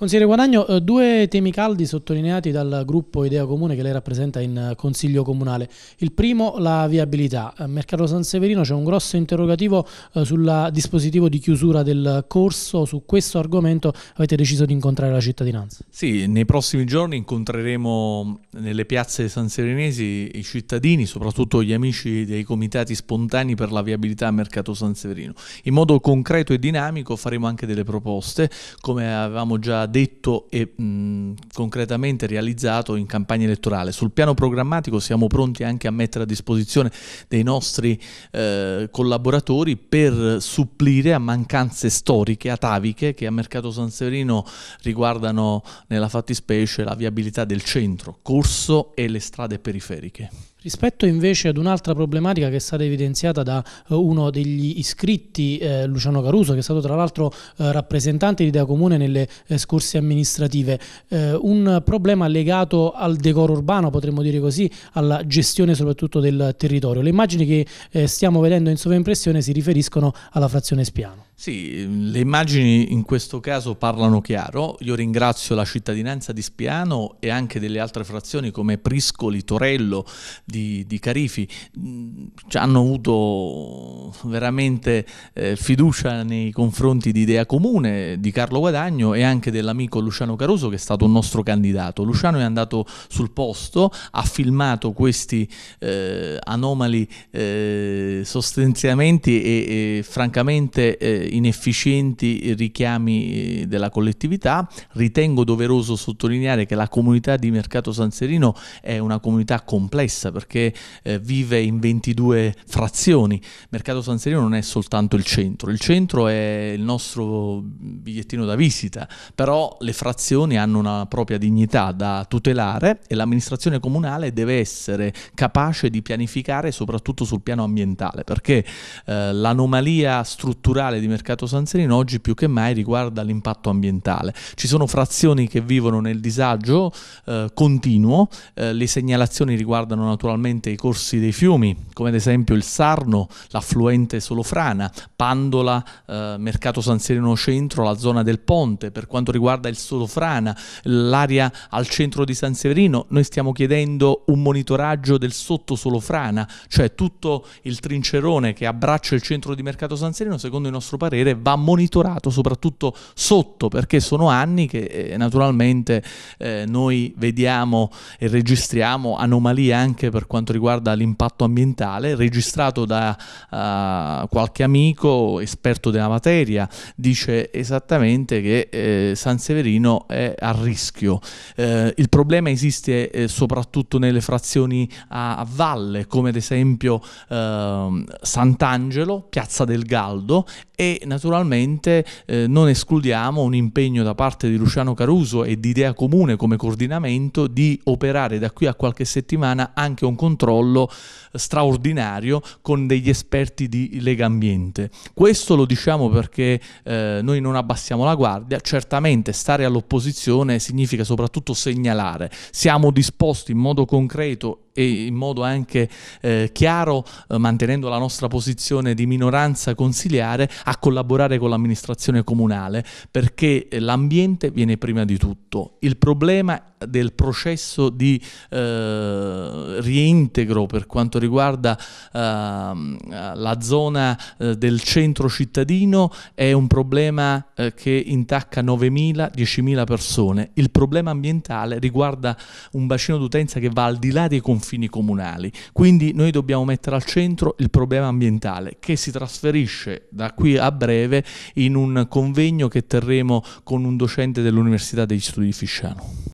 Consigliere Guadagno, eh, due temi caldi sottolineati dal gruppo Idea Comune che lei rappresenta in eh, Consiglio Comunale. Il primo, la viabilità. A Mercato San Severino c'è un grosso interrogativo eh, sul dispositivo di chiusura del corso. Su questo argomento avete deciso di incontrare la cittadinanza. Sì, nei prossimi giorni incontreremo nelle piazze sanseverinesi i cittadini, soprattutto gli amici dei comitati spontanei per la viabilità a Mercato San Severino. In modo concreto e dinamico faremo anche delle proposte, come avevamo già detto e mh, concretamente realizzato in campagna elettorale. Sul piano programmatico siamo pronti anche a mettere a disposizione dei nostri eh, collaboratori per supplire a mancanze storiche, ataviche, che a Mercato San Severino riguardano nella fattispecie la viabilità del centro, corso e le strade periferiche. Rispetto invece ad un'altra problematica che è stata evidenziata da eh, uno degli iscritti, eh, Luciano Caruso, che è stato tra l'altro eh, rappresentante di Dea Comune nelle eh, scorse amministrative, eh, un problema legato al decoro urbano, potremmo dire così, alla gestione soprattutto del territorio. Le immagini che eh, stiamo vedendo in sovraimpressione si riferiscono alla frazione Spiano. Sì, le immagini in questo caso parlano chiaro. Io ringrazio la cittadinanza di Spiano e anche delle altre frazioni come Priscoli, Torello, di, di Carifi. Mm, ci hanno avuto veramente eh, fiducia nei confronti di Idea Comune, di Carlo Guadagno e anche dell'amico Luciano Caruso che è stato un nostro candidato. Luciano è andato sul posto, ha filmato questi eh, anomali eh, sostanziamenti e, e francamente eh, inefficienti richiami eh, della collettività. Ritengo doveroso sottolineare che la comunità di Mercato San Serino è una comunità complessa perché eh, vive in 22 frazioni. Mercato San Serino non è soltanto il centro, il centro è il nostro bigliettino da visita, però le frazioni hanno una propria dignità da tutelare e l'amministrazione comunale deve essere capace di pianificare soprattutto sul piano ambientale perché eh, l'anomalia strutturale di Mercato mercato sanserino oggi più che mai riguarda l'impatto ambientale. Ci sono frazioni che vivono nel disagio eh, continuo, eh, le segnalazioni riguardano naturalmente i corsi dei fiumi, come ad esempio il Sarno, l'affluente Solofrana, Pandola, eh, Mercato Sanserino Centro, la zona del Ponte, per quanto riguarda il Solofrana, l'area al centro di San Severino, noi stiamo chiedendo un monitoraggio del sotto sottosolofrana, cioè tutto il trincerone che abbraccia il centro di Mercato San Serino, secondo il nostro parere parere va monitorato soprattutto sotto perché sono anni che eh, naturalmente eh, noi vediamo e registriamo anomalie anche per quanto riguarda l'impatto ambientale registrato da uh, qualche amico esperto della materia dice esattamente che eh, San Severino è a rischio eh, il problema esiste eh, soprattutto nelle frazioni a, a, valle come ad esempio ehm, Sant'Angelo Piazza del Galdo e naturalmente eh, non escludiamo un impegno da parte di Luciano Caruso e di Idea Comune come coordinamento di operare da qui a qualche settimana anche un controllo eh, straordinario con degli esperti di Lega Ambiente. Questo lo diciamo perché eh, noi non abbassiamo la guardia, certamente stare all'opposizione significa soprattutto segnalare, siamo disposti in modo concreto e in modo anche eh, chiaro, eh, mantenendo la nostra posizione di minoranza consiliare, a collaborare con l'amministrazione comunale, perché eh, l'ambiente viene prima di tutto. Il problema del processo di eh, riintegro per quanto riguarda eh, la zona eh, del centro cittadino è un problema eh, che intacca 9.000-10.000 persone. Il problema ambientale riguarda un bacino d'utenza che va al di là dei confini comunali, quindi noi dobbiamo mettere al centro il problema ambientale che si trasferisce da qui a breve in un convegno che terremo con un docente dell'Università degli Studi di Fisciano.